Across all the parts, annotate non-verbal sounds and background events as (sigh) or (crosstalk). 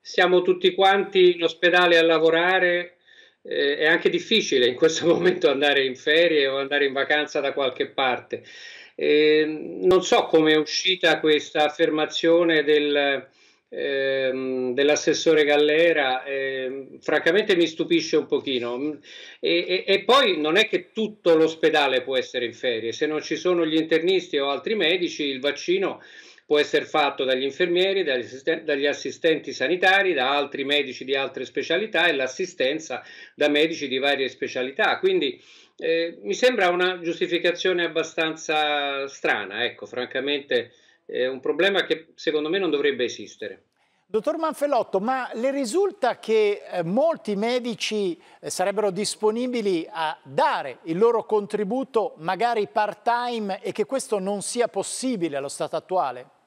siamo tutti quanti in ospedale a lavorare, eh, è anche difficile in questo (laughs) momento andare in ferie o andare in vacanza da qualche parte. Eh, non so come è uscita questa affermazione del, ehm, dell'assessore Gallera, eh, francamente mi stupisce un pochino. Mm, e, e, e poi non è che tutto l'ospedale può essere in ferie, se non ci sono gli internisti o altri medici, il vaccino può essere fatto dagli infermieri, dagli, assisten- dagli, assistenti sanitari, da altri medici di altre specialità e l'assistenza da medici di varie specialità. Quindi eh, mi sembra una giustificazione abbastanza strana, ecco, francamente è un problema che secondo me non dovrebbe esistere. Dottor Manfellotto, ma le risulta che eh, molti medici eh, sarebbero disponibili a dare il loro contributo magari part-time e che questo non sia possibile allo stato attuale?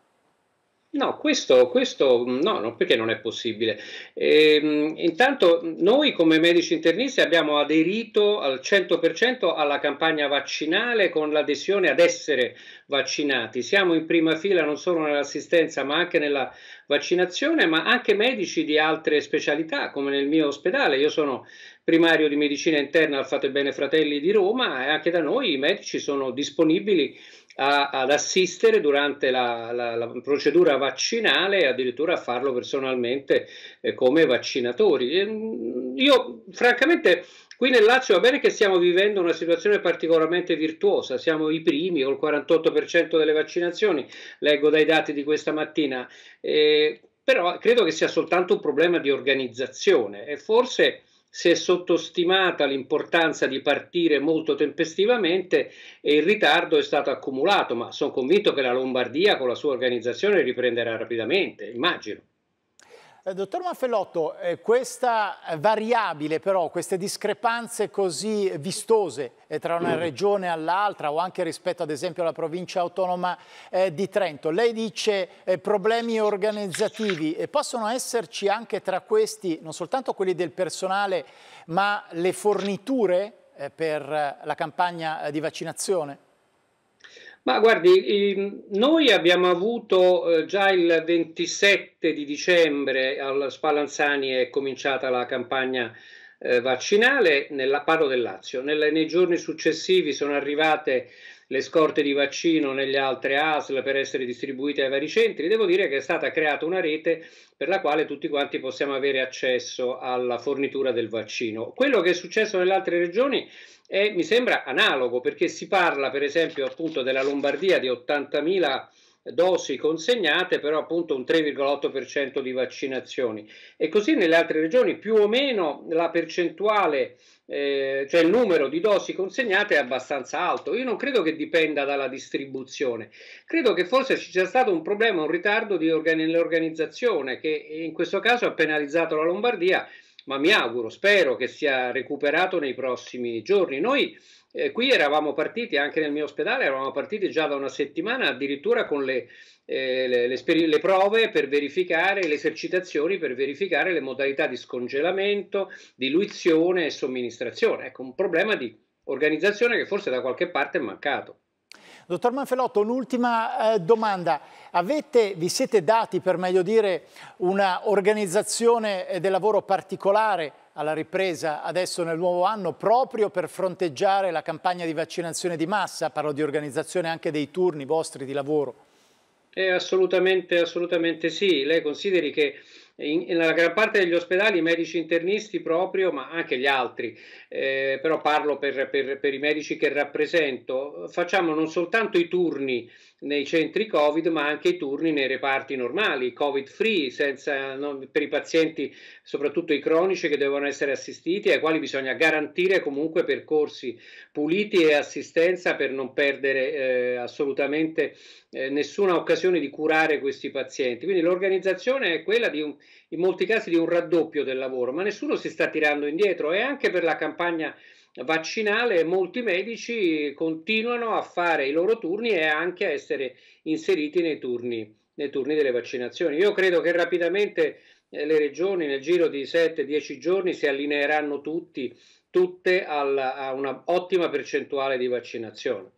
No, questo, questo mm, no, no, perché non è possibile. Ehm, intanto noi come medici internisti abbiamo aderito al 100% alla campagna vaccinale con l'adesione ad essere vaccinati. Siamo in prima fila non solo nell'assistenza ma anche nella vaccinazione, ma anche medici di altre specialità come nel mio ospedale. Io sono primario di medicina interna al Fate Bene Fratelli di Roma e anche da noi i medici sono disponibili a, ad assistere durante la, la, la, procedura vaccinale e addirittura a farlo personalmente eh, come vaccinatori. E, ehm, io francamente qui nel Lazio va bene che stiamo vivendo una situazione particolarmente virtuosa, siamo i primi col 48% delle vaccinazioni, leggo dai dati di questa mattina, eh, però credo che sia soltanto un problema di organizzazione e forse si è sottostimata l'importanza di partire molto tempestivamente e il ritardo è stato accumulato, ma sono convinto che la Lombardia con la sua organizzazione riprenderà rapidamente, immagino. Eh, dottor Maffellotto, eh, questa variabile però, queste discrepanze così vistose eh, tra una mm. regione all'altra o anche rispetto ad esempio alla provincia autonoma di Trento, lei dice problemi organizzativi possono esserci anche tra questi non soltanto quelli del personale ma le forniture per la campagna di vaccinazione? Ma guardi, ehm, noi abbiamo avuto eh, già il 27 di dicembre al Spallanzani è cominciata la campagna eh, vaccinale, nella, paro del Lazio, nelle, nei giorni successivi sono arrivate le scorte di vaccino negli altri ASL per essere distribuite ai vari centri, devo dire che è stata creata una rete per la quale tutti quanti possiamo avere accesso alla fornitura del vaccino. Quello che è successo nelle altre regioni è, mi sembra analogo perché si parla per esempio appunto della Lombardia di 80.000 dosi consegnate, però appunto un 3,8% di vaccinazioni. E così nelle altre regioni più o meno la percentuale, eh, cioè il numero di dosi consegnate è abbastanza alto. Io non credo che dipenda dalla distribuzione, credo che forse ci sia stato un problema, un ritardo organ- nell'organizzazione che in questo caso ha penalizzato la Lombardia ma mi auguro, spero che sia recuperato nei prossimi giorni. Noi eh, qui eravamo partiti, anche nel mio ospedale, eravamo partiti già da una settimana addirittura con le, eh, le, le, le prove per verificare, le esercitazioni per verificare le modalità di scongelamento, diluizione e somministrazione. Ecco, un problema di organizzazione che forse da qualche parte è mancato. Dottor Manfelotto, un'ultima eh, domanda. Avete, vi siete dati, per meglio dire, una organizzazione eh, del lavoro particolare alla ripresa adesso nel nuovo anno proprio per fronteggiare la campagna di vaccinazione di massa? Parlo di organizzazione anche dei turni vostri di lavoro. Eh, assolutamente, assolutamente sì. Lei consideri che in, nella gran parte degli ospedali i medici internisti proprio, ma anche gli altri, eh, però parlo per, per, per i medici che rappresento, facciamo non soltanto i turni nei centri Covid, ma anche i turni nei reparti normali, Covid free, senza, no, per i pazienti, soprattutto i cronici che devono essere assistiti, ai quali bisogna garantire comunque percorsi puliti e assistenza per non perdere eh, assolutamente eh, nessuna occasione di curare questi pazienti. Quindi l'organizzazione è quella di un, in molti casi di un raddoppio del lavoro, ma nessuno si sta tirando indietro e anche per la campagna vaccinale molti medici continuano a fare i loro turni e anche a essere inseriti nei turni, nei turni delle vaccinazioni. Io credo che rapidamente eh, le regioni nel giro di 7-10 giorni si allineeranno tutti, tutte alla, a una ottima percentuale di vaccinazione.